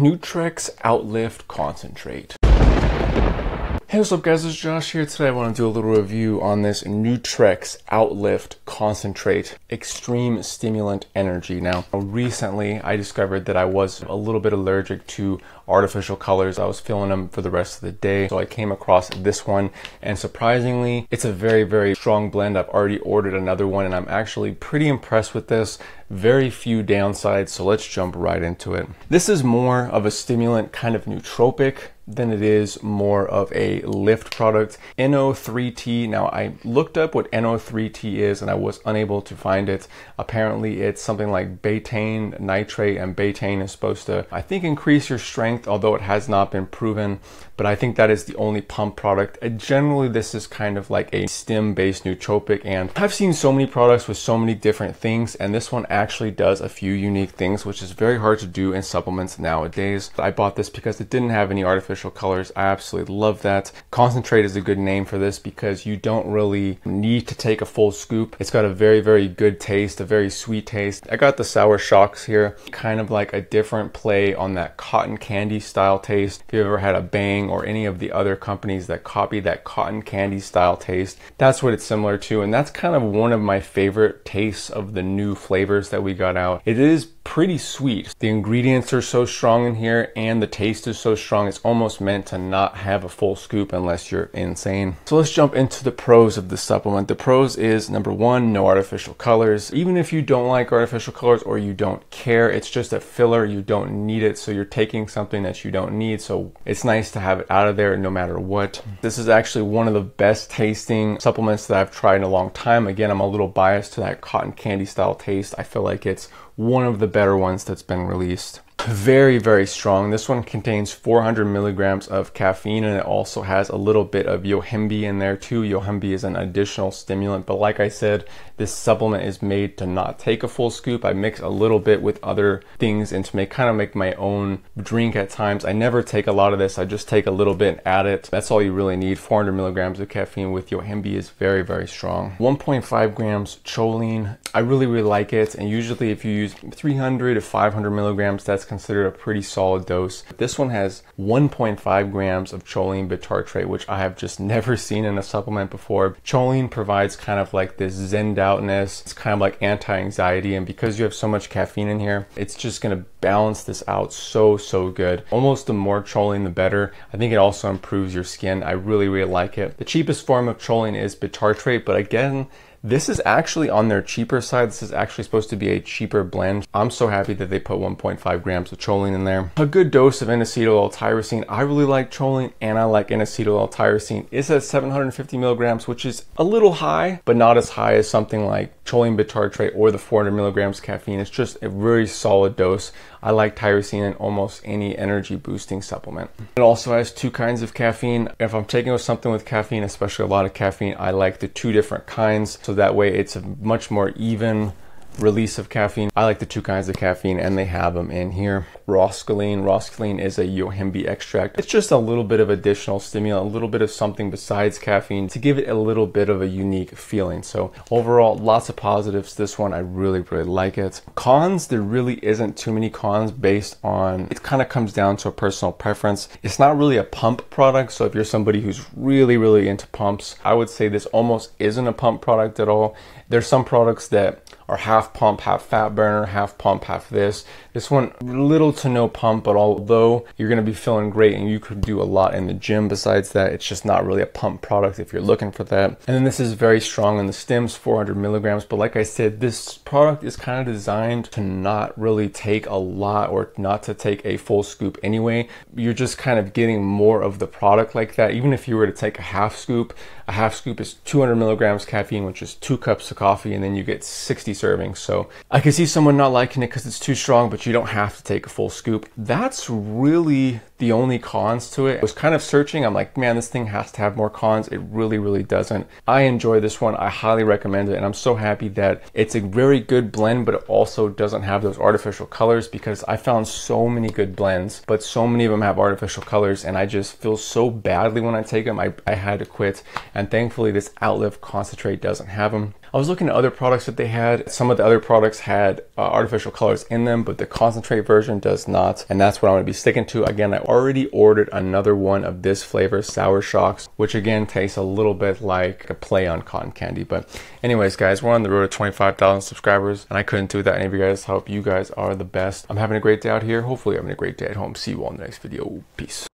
Nutrex Outlift Concentrate. Hey, what's up guys, it's Josh here. Today I want to do a little review on this Nutrex Outlift Concentrate Extreme Stimulant Energy. Now, recently I discovered that I was a little bit allergic to artificial colors. I was feeling them for the rest of the day, so I came across this one, and surprisingly, it's a very, very strong blend. I've already ordered another one, and I'm actually pretty impressed with this. Very few downsides, so let's jump right into it. This is more of a stimulant, kind of nootropic than it is more of a lift product. NO3T, now I looked up what NO3T is and I was unable to find it. Apparently it's something like betaine nitrate and betaine is supposed to, I think, increase your strength, although it has not been proven, but I think that is the only pump product. And uh, generally, this is kind of like a stem-based nootropic and I've seen so many products with so many different things and this one actually does a few unique things, which is very hard to do in supplements nowadays. I bought this because it didn't have any artificial artificial colors. I absolutely love that. Concentrate is a good name for this because you don't really need to take a full scoop. It's got a very, very good taste, a very sweet taste. I got the Sour Shocks here, kind of like a different play on that cotton candy style taste. If you've ever had a Bang or any of the other companies that copy that cotton candy style taste, that's what it's similar to. And that's kind of one of my favorite tastes of the new flavors that we got out. It is pretty sweet. The ingredients are so strong in here and the taste is so strong. It's almost almost meant to not have a full scoop unless you're insane. So let's jump into the pros of this supplement. The pros is number one, no artificial colors. Even if you don't like artificial colors or you don't care, it's just a filler, you don't need it. So you're taking something that you don't need. So it's nice to have it out of there no matter what. This is actually one of the best tasting supplements that I've tried in a long time. Again, I'm a little biased to that cotton candy style taste. I feel like it's one of the better ones that's been released very, very strong. This one contains 400 milligrams of caffeine and it also has a little bit of yohimbe in there too. Yohimbe is an additional stimulant, but like I said, this supplement is made to not take a full scoop. I mix a little bit with other things and to make kind of make my own drink at times. I never take a lot of this. I just take a little bit and add it. That's all you really need. 400 milligrams of caffeine with yohimbe is very, very strong. 1.5 grams choline I really, really like it. And usually if you use 300 to 500 milligrams, that's considered a pretty solid dose. This one has 1.5 grams of choline bitartrate, which I have just never seen in a supplement before. Choline provides kind of like this zenned outness. It's kind of like anti-anxiety. And because you have so much caffeine in here, it's just going to balance this out so, so good. Almost the more choline, the better. I think it also improves your skin. I really, really like it. The cheapest form of choline is bitartrate, but again, this is actually on their cheaper side. This is actually supposed to be a cheaper blend. I'm so happy that they put 1.5 grams of choline in there. A good dose of inositol tyrosine I really like choline and I like inositol tyrosine It's at 750 milligrams, which is a little high, but not as high as something like choline bitartrate or the 400 milligrams caffeine. It's just a very solid dose. I like tyrosine in almost any energy boosting supplement. It also has two kinds of caffeine. If I'm taking something with caffeine, especially a lot of caffeine, I like the two different kinds so that way it's a much more even release of caffeine. I like the two kinds of caffeine and they have them in here. Roscaline. Roscaline is a Yohimbe extract. It's just a little bit of additional stimulant, a little bit of something besides caffeine to give it a little bit of a unique feeling. So overall, lots of positives. This one, I really, really like it. Cons, there really isn't too many cons based on, it kind of comes down to a personal preference. It's not really a pump product. So if you're somebody who's really, really into pumps, I would say this almost isn't a pump product at all. There's some products that or half pump, half fat burner, half pump, half this. This one, little to no pump, but although you're gonna be feeling great and you could do a lot in the gym besides that, it's just not really a pump product if you're looking for that. And then this is very strong in the stems, 400 milligrams. But like I said, this product is kind of designed to not really take a lot or not to take a full scoop anyway. You're just kind of getting more of the product like that. Even if you were to take a half scoop, a half scoop is 200 milligrams caffeine, which is two cups of coffee, and then you get 60 servings. So I can see someone not liking it because it's too strong, but you don't have to take a full scoop. That's really the only cons to it. I was kind of searching. I'm like, man, this thing has to have more cons. It really, really doesn't. I enjoy this one. I highly recommend it. And I'm so happy that it's a very good blend, but it also doesn't have those artificial colors because I found so many good blends, but so many of them have artificial colors. And I just feel so badly when I take them. I, I had to quit. And thankfully this Outlive concentrate doesn't have them. I was looking at other products that they had. Some of the other products had uh, artificial colors in them, but the concentrate version does not. And that's what I'm gonna be sticking to. Again, I already ordered another one of this flavor, Sour Shocks, which again tastes a little bit like a play on cotton candy. But anyways, guys, we're on the road to 25,000 subscribers and I couldn't do without any of you guys. hope you guys are the best. I'm having a great day out here. Hopefully I'm having a great day at home. See you all in the next video. Peace.